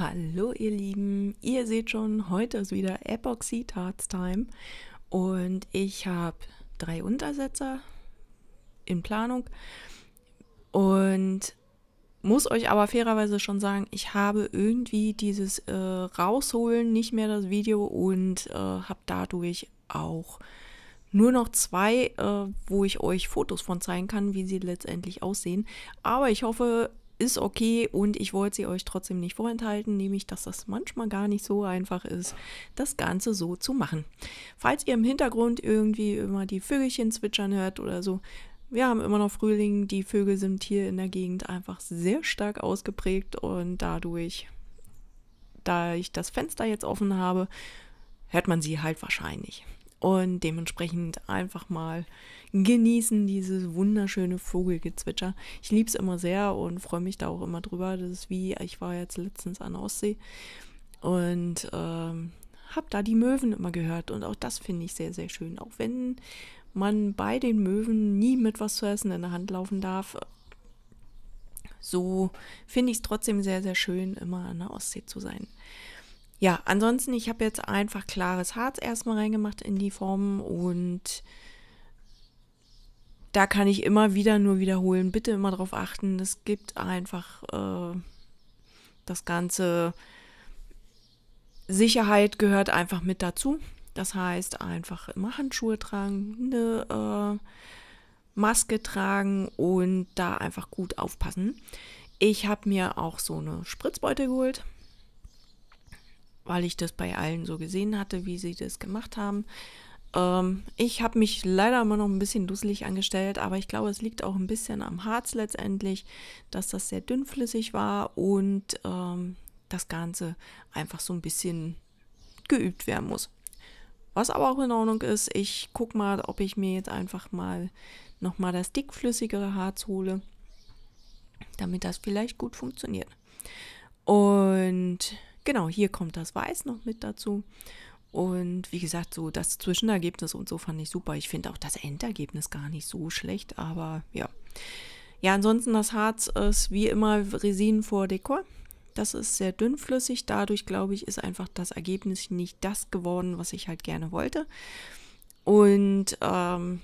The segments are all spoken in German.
Hallo ihr Lieben, ihr seht schon, heute ist wieder Epoxy Tarts Time und ich habe drei Untersetzer in Planung und muss euch aber fairerweise schon sagen, ich habe irgendwie dieses äh, Rausholen nicht mehr das Video und äh, habe dadurch auch nur noch zwei, äh, wo ich euch Fotos von zeigen kann, wie sie letztendlich aussehen. Aber ich hoffe, ist okay und ich wollte sie euch trotzdem nicht vorenthalten, nämlich dass das manchmal gar nicht so einfach ist, das Ganze so zu machen. Falls ihr im Hintergrund irgendwie immer die Vögelchen zwitschern hört oder so, wir haben immer noch Frühling, die Vögel sind hier in der Gegend einfach sehr stark ausgeprägt und dadurch, da ich das Fenster jetzt offen habe, hört man sie halt wahrscheinlich. Und dementsprechend einfach mal genießen dieses wunderschöne Vogelgezwitscher. Ich liebe es immer sehr und freue mich da auch immer drüber. Das ist wie, ich war jetzt letztens an der Ostsee und ähm, habe da die Möwen immer gehört. Und auch das finde ich sehr, sehr schön. Auch wenn man bei den Möwen nie mit was zu essen in der Hand laufen darf, so finde ich es trotzdem sehr, sehr schön, immer an der Ostsee zu sein ja, ansonsten, ich habe jetzt einfach klares Harz erstmal reingemacht in die Formen und da kann ich immer wieder nur wiederholen. Bitte immer darauf achten, das gibt einfach äh, das Ganze. Sicherheit gehört einfach mit dazu. Das heißt, einfach immer Handschuhe tragen, eine äh, Maske tragen und da einfach gut aufpassen. Ich habe mir auch so eine Spritzbeute geholt weil ich das bei allen so gesehen hatte, wie sie das gemacht haben. Ähm, ich habe mich leider immer noch ein bisschen dusselig angestellt, aber ich glaube, es liegt auch ein bisschen am Harz letztendlich, dass das sehr dünnflüssig war und ähm, das Ganze einfach so ein bisschen geübt werden muss. Was aber auch in Ordnung ist, ich gucke mal, ob ich mir jetzt einfach mal nochmal das dickflüssigere Harz hole, damit das vielleicht gut funktioniert. Und genau, hier kommt das Weiß noch mit dazu. Und wie gesagt, so das Zwischenergebnis und so fand ich super. Ich finde auch das Endergebnis gar nicht so schlecht, aber ja. Ja, ansonsten das Harz ist wie immer Resin vor Dekor. Das ist sehr dünnflüssig. Dadurch, glaube ich, ist einfach das Ergebnis nicht das geworden, was ich halt gerne wollte. Und ähm,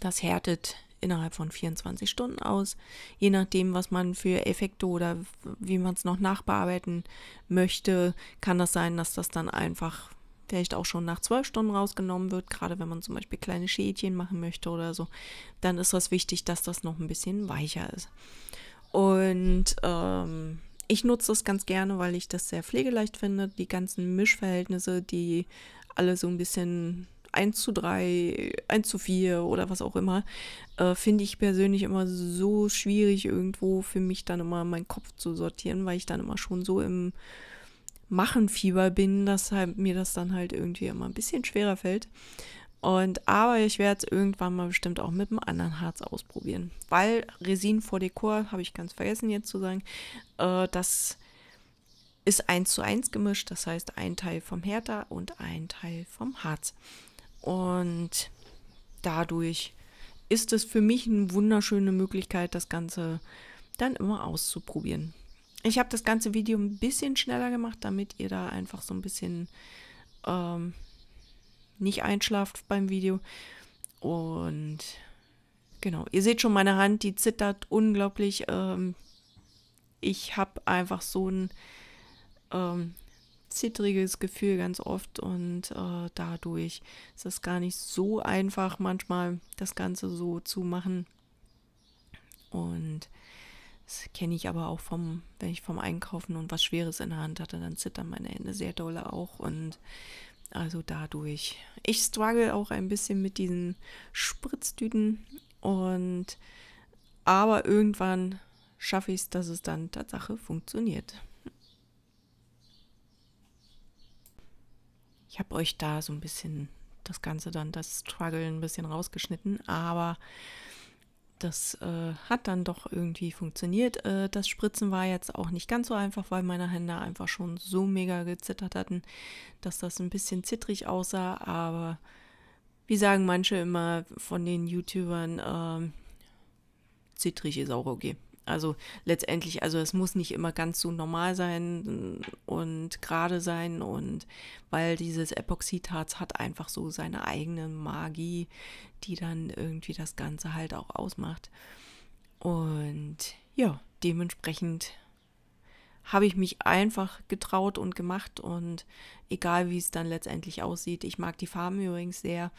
das härtet innerhalb von 24 Stunden aus, je nachdem, was man für Effekte oder wie man es noch nachbearbeiten möchte, kann das sein, dass das dann einfach vielleicht auch schon nach zwölf Stunden rausgenommen wird, gerade wenn man zum Beispiel kleine Schädchen machen möchte oder so, dann ist das wichtig, dass das noch ein bisschen weicher ist. Und ähm, ich nutze das ganz gerne, weil ich das sehr pflegeleicht finde. Die ganzen Mischverhältnisse, die alle so ein bisschen 1 zu 3, 1 zu 4 oder was auch immer, äh, finde ich persönlich immer so schwierig irgendwo für mich dann immer meinen Kopf zu sortieren, weil ich dann immer schon so im Machenfieber bin, dass halt mir das dann halt irgendwie immer ein bisschen schwerer fällt. Und aber ich werde es irgendwann mal bestimmt auch mit einem anderen Harz ausprobieren. Weil Resin vor Dekor, habe ich ganz vergessen jetzt zu sagen, äh, das ist eins zu eins gemischt, das heißt ein Teil vom Härter und ein Teil vom Harz. Und dadurch ist es für mich eine wunderschöne Möglichkeit, das Ganze dann immer auszuprobieren. Ich habe das ganze Video ein bisschen schneller gemacht, damit ihr da einfach so ein bisschen ähm, nicht einschlaft beim Video. Und genau, ihr seht schon meine Hand, die zittert unglaublich. Ähm, ich habe einfach so ein ähm, zittriges Gefühl ganz oft und äh, dadurch ist es gar nicht so einfach manchmal das Ganze so zu machen. Und das kenne ich aber auch vom, wenn ich vom Einkaufen und was Schweres in der Hand hatte, dann zittern meine Hände sehr doll auch und also dadurch. Ich struggle auch ein bisschen mit diesen Spritztüten und aber irgendwann schaffe ich es, dass es dann Tatsache funktioniert. Ich habe euch da so ein bisschen das Ganze dann, das Struggle ein bisschen rausgeschnitten, aber das äh, hat dann doch irgendwie funktioniert. Äh, das Spritzen war jetzt auch nicht ganz so einfach, weil meine Hände einfach schon so mega gezittert hatten, dass das ein bisschen zittrig aussah. Aber wie sagen manche immer von den YouTubern, äh, zittrig ist auch okay. Also letztendlich, also es muss nicht immer ganz so normal sein äh, und gerade sein und weil dieses Epoxidharz hat einfach so seine eigene Magie, die dann irgendwie das Ganze halt auch ausmacht. Und ja, dementsprechend habe ich mich einfach getraut und gemacht und egal wie es dann letztendlich aussieht. Ich mag die Farben übrigens sehr,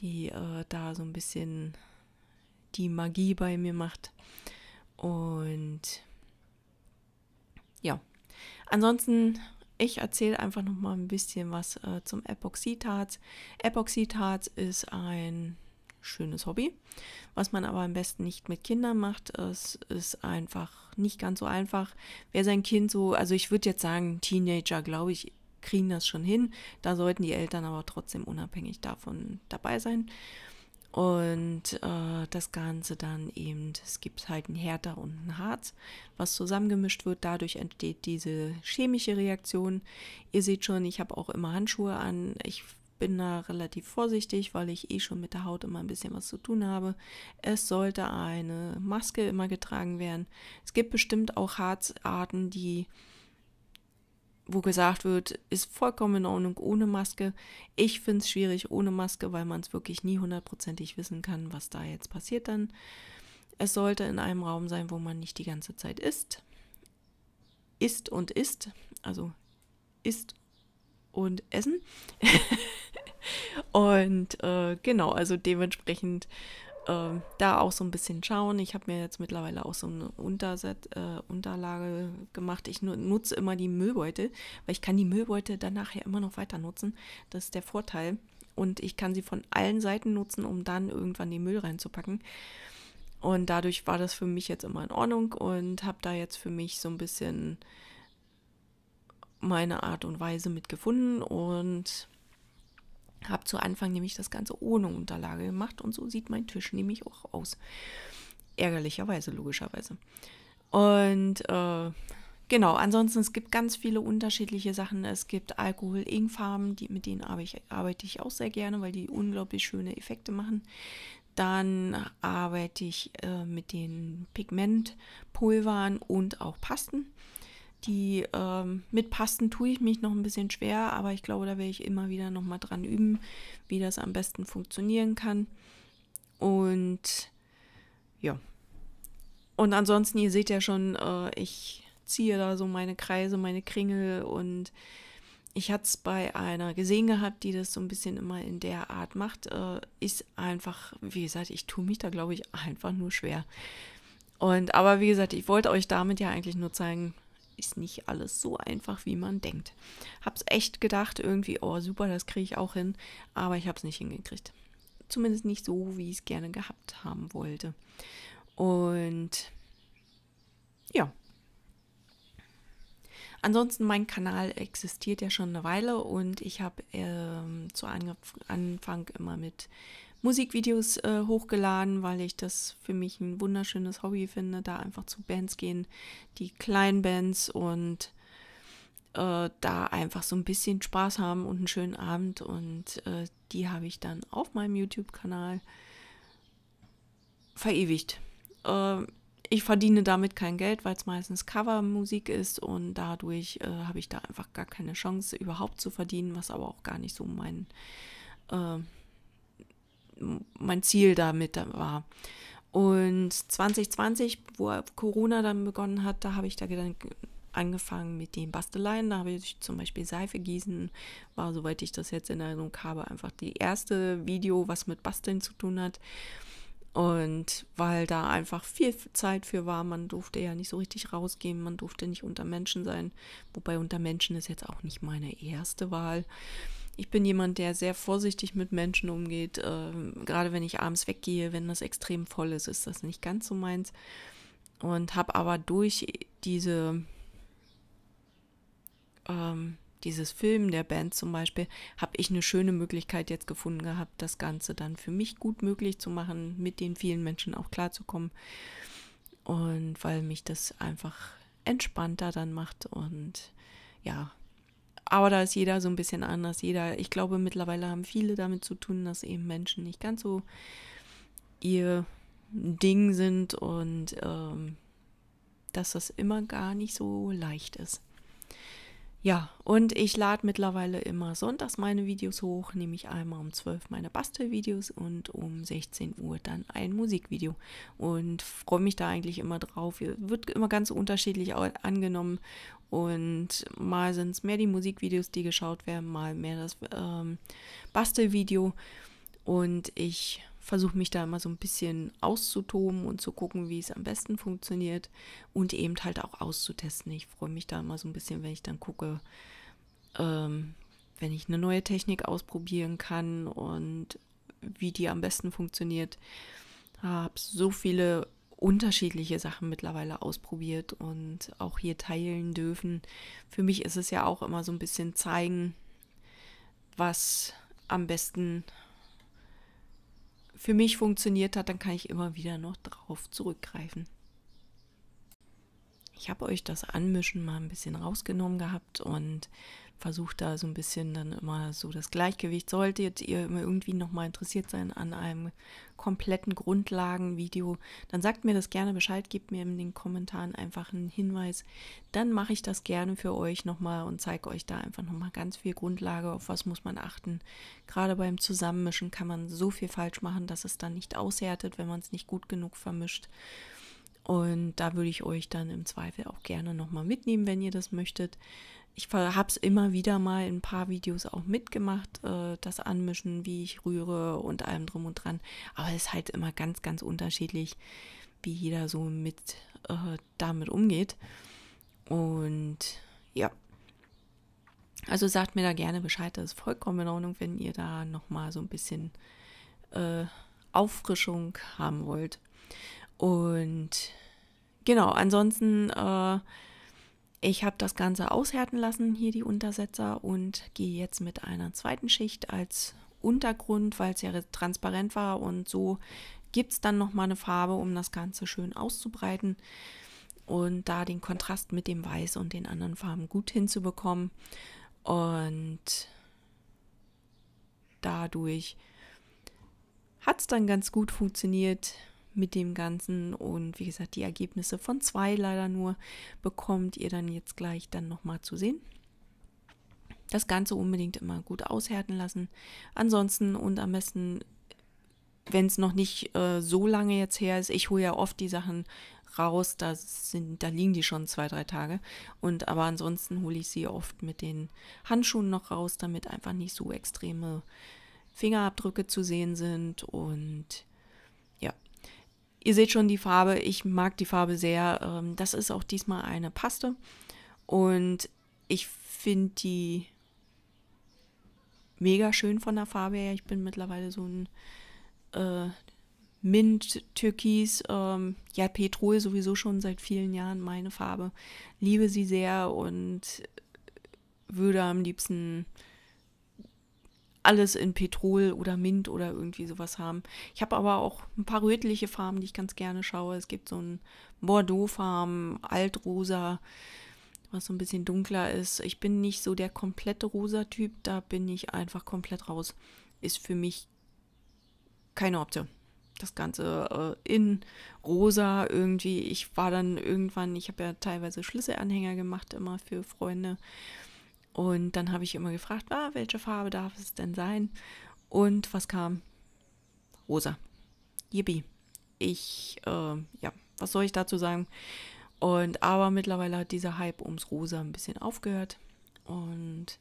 die äh, da so ein bisschen die Magie bei mir macht. Und ja, ansonsten, ich erzähle einfach noch mal ein bisschen was äh, zum Epoxidharz. Epoxidharz ist ein schönes Hobby, was man aber am besten nicht mit Kindern macht. Es ist einfach nicht ganz so einfach. Wer sein Kind so, also ich würde jetzt sagen, Teenager, glaube ich, kriegen das schon hin. Da sollten die Eltern aber trotzdem unabhängig davon dabei sein. Und äh, das Ganze dann eben, es gibt halt ein Härter und ein Harz, was zusammengemischt wird. Dadurch entsteht diese chemische Reaktion. Ihr seht schon, ich habe auch immer Handschuhe an. Ich bin da relativ vorsichtig, weil ich eh schon mit der Haut immer ein bisschen was zu tun habe. Es sollte eine Maske immer getragen werden. Es gibt bestimmt auch Harzarten, die wo gesagt wird, ist vollkommen in Ordnung ohne Maske. Ich finde es schwierig ohne Maske, weil man es wirklich nie hundertprozentig wissen kann, was da jetzt passiert dann. Es sollte in einem Raum sein, wo man nicht die ganze Zeit isst. Isst und isst, also isst und essen. und äh, genau, also dementsprechend äh, da auch so ein bisschen schauen. Ich habe mir jetzt mittlerweile auch so eine Unterset, äh, Unterlage gemacht. Ich nutze immer die Müllbeute, weil ich kann die Müllbeute dann nachher ja immer noch weiter nutzen. Das ist der Vorteil. Und ich kann sie von allen Seiten nutzen, um dann irgendwann den Müll reinzupacken. Und dadurch war das für mich jetzt immer in Ordnung und habe da jetzt für mich so ein bisschen meine Art und Weise mitgefunden und habe zu Anfang nämlich das Ganze ohne Unterlage gemacht und so sieht mein Tisch nämlich auch aus. Ärgerlicherweise, logischerweise. Und äh, genau, ansonsten, es gibt ganz viele unterschiedliche Sachen. Es gibt Alkohol-Ing-Farben, mit denen arbeite ich auch sehr gerne, weil die unglaublich schöne Effekte machen. Dann arbeite ich äh, mit den Pigmentpulvern und auch Pasten. Die ähm, mit Pasten tue ich mich noch ein bisschen schwer, aber ich glaube, da werde ich immer wieder noch mal dran üben, wie das am besten funktionieren kann. Und ja. Und ansonsten, ihr seht ja schon, äh, ich ziehe da so meine Kreise, meine Kringel und ich hatte es bei einer gesehen gehabt, die das so ein bisschen immer in der Art macht. Äh, ist einfach, wie gesagt, ich tue mich da, glaube ich, einfach nur schwer. Und aber wie gesagt, ich wollte euch damit ja eigentlich nur zeigen, ist nicht alles so einfach, wie man denkt. Hab's echt gedacht, irgendwie, oh super, das kriege ich auch hin, aber ich habe es nicht hingekriegt. Zumindest nicht so, wie ich es gerne gehabt haben wollte. Und ja, Ansonsten, mein Kanal existiert ja schon eine Weile und ich habe äh, zu Anfang immer mit Musikvideos äh, hochgeladen, weil ich das für mich ein wunderschönes Hobby finde, da einfach zu Bands gehen, die kleinen Bands und äh, da einfach so ein bisschen Spaß haben und einen schönen Abend und äh, die habe ich dann auf meinem YouTube-Kanal verewigt ähm, ich verdiene damit kein Geld, weil es meistens Covermusik ist und dadurch äh, habe ich da einfach gar keine Chance überhaupt zu verdienen, was aber auch gar nicht so mein, äh, mein Ziel damit war. Und 2020, wo Corona dann begonnen hat, da habe ich da angefangen mit den Basteleien. Da habe ich zum Beispiel Seife gießen, war, soweit ich das jetzt in Erinnerung habe, einfach die erste Video, was mit Basteln zu tun hat. Und weil da einfach viel Zeit für war, man durfte ja nicht so richtig rausgehen, man durfte nicht unter Menschen sein. Wobei unter Menschen ist jetzt auch nicht meine erste Wahl. Ich bin jemand, der sehr vorsichtig mit Menschen umgeht. Ähm, gerade wenn ich abends weggehe, wenn das extrem voll ist, ist das nicht ganz so meins. Und habe aber durch diese ähm, dieses Filmen der Band zum Beispiel, habe ich eine schöne Möglichkeit jetzt gefunden gehabt, das Ganze dann für mich gut möglich zu machen, mit den vielen Menschen auch klarzukommen. Und weil mich das einfach entspannter dann macht und ja, aber da ist jeder so ein bisschen anders. Jeder, ich glaube, mittlerweile haben viele damit zu tun, dass eben Menschen nicht ganz so ihr Ding sind und ähm, dass das immer gar nicht so leicht ist. Ja, und ich lade mittlerweile immer sonntags meine Videos hoch, nämlich einmal um 12 meine Bastelvideos und um 16 Uhr dann ein Musikvideo. Und freue mich da eigentlich immer drauf. Wird immer ganz unterschiedlich angenommen. Und mal sind es mehr die Musikvideos, die geschaut werden, mal mehr das ähm, Bastelvideo. Und ich versuche mich da immer so ein bisschen auszutoben und zu gucken, wie es am besten funktioniert und eben halt auch auszutesten. Ich freue mich da immer so ein bisschen, wenn ich dann gucke, ähm, wenn ich eine neue Technik ausprobieren kann und wie die am besten funktioniert. Ich Habe so viele unterschiedliche Sachen mittlerweile ausprobiert und auch hier teilen dürfen. Für mich ist es ja auch immer so ein bisschen zeigen, was am besten für mich funktioniert hat, dann kann ich immer wieder noch drauf zurückgreifen. Ich habe euch das Anmischen mal ein bisschen rausgenommen gehabt und versucht da so ein bisschen dann immer so das Gleichgewicht. Solltet ihr irgendwie nochmal interessiert sein an einem kompletten Grundlagenvideo, dann sagt mir das gerne Bescheid, gebt mir in den Kommentaren einfach einen Hinweis. Dann mache ich das gerne für euch nochmal und zeige euch da einfach nochmal ganz viel Grundlage, auf was muss man achten. Gerade beim Zusammenmischen kann man so viel falsch machen, dass es dann nicht aushärtet, wenn man es nicht gut genug vermischt. Und da würde ich euch dann im Zweifel auch gerne nochmal mitnehmen, wenn ihr das möchtet. Ich habe es immer wieder mal in ein paar Videos auch mitgemacht, äh, das Anmischen, wie ich rühre und allem drum und dran. Aber es ist halt immer ganz, ganz unterschiedlich, wie jeder so mit äh, damit umgeht. Und ja. Also sagt mir da gerne Bescheid, das ist vollkommen in Ordnung, wenn ihr da nochmal so ein bisschen äh, Auffrischung haben wollt. Und genau, ansonsten äh, ich habe das Ganze aushärten lassen, hier die Untersetzer, und gehe jetzt mit einer zweiten Schicht als Untergrund, weil es ja transparent war und so gibt es dann nochmal eine Farbe, um das Ganze schön auszubreiten und da den Kontrast mit dem Weiß und den anderen Farben gut hinzubekommen und dadurch hat es dann ganz gut funktioniert mit dem Ganzen. Und wie gesagt, die Ergebnisse von zwei leider nur bekommt ihr dann jetzt gleich dann nochmal zu sehen. Das Ganze unbedingt immer gut aushärten lassen. Ansonsten und am besten, wenn es noch nicht äh, so lange jetzt her ist, ich hole ja oft die Sachen raus, da, sind, da liegen die schon zwei, drei Tage. Und aber ansonsten hole ich sie oft mit den Handschuhen noch raus, damit einfach nicht so extreme Fingerabdrücke zu sehen sind und Ihr seht schon die Farbe, ich mag die Farbe sehr. Ähm, das ist auch diesmal eine Paste und ich finde die mega schön von der Farbe her. Ich bin mittlerweile so ein äh, Mint-Türkis, ähm, ja Petrol sowieso schon seit vielen Jahren meine Farbe. Liebe sie sehr und würde am liebsten alles in Petrol oder Mint oder irgendwie sowas haben. Ich habe aber auch ein paar rötliche Farben, die ich ganz gerne schaue. Es gibt so ein Bordeaux-Farben, Altrosa, was so ein bisschen dunkler ist. Ich bin nicht so der komplette Rosa-Typ, da bin ich einfach komplett raus. Ist für mich keine Option. Das Ganze äh, in rosa irgendwie. Ich war dann irgendwann, ich habe ja teilweise Schlüsselanhänger gemacht, immer für Freunde. Und dann habe ich immer gefragt, ah, welche Farbe darf es denn sein? Und was kam? Rosa. Yippie. Ich, äh, ja, was soll ich dazu sagen? Und aber mittlerweile hat dieser Hype ums Rosa ein bisschen aufgehört und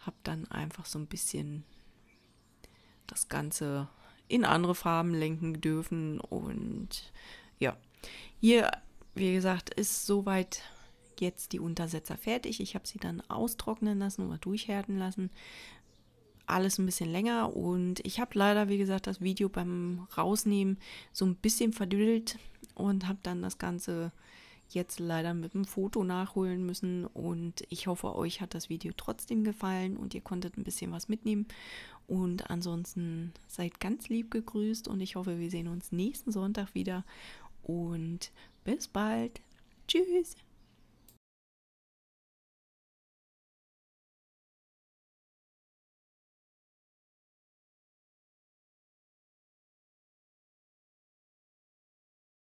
habe dann einfach so ein bisschen das Ganze in andere Farben lenken dürfen. Und ja, hier, wie gesagt, ist soweit jetzt die Untersetzer fertig. Ich habe sie dann austrocknen lassen oder durchhärten lassen. Alles ein bisschen länger und ich habe leider, wie gesagt, das Video beim Rausnehmen so ein bisschen verdüdelt und habe dann das Ganze jetzt leider mit dem Foto nachholen müssen. Und ich hoffe, euch hat das Video trotzdem gefallen und ihr konntet ein bisschen was mitnehmen. Und ansonsten seid ganz lieb gegrüßt und ich hoffe, wir sehen uns nächsten Sonntag wieder. Und bis bald. Tschüss.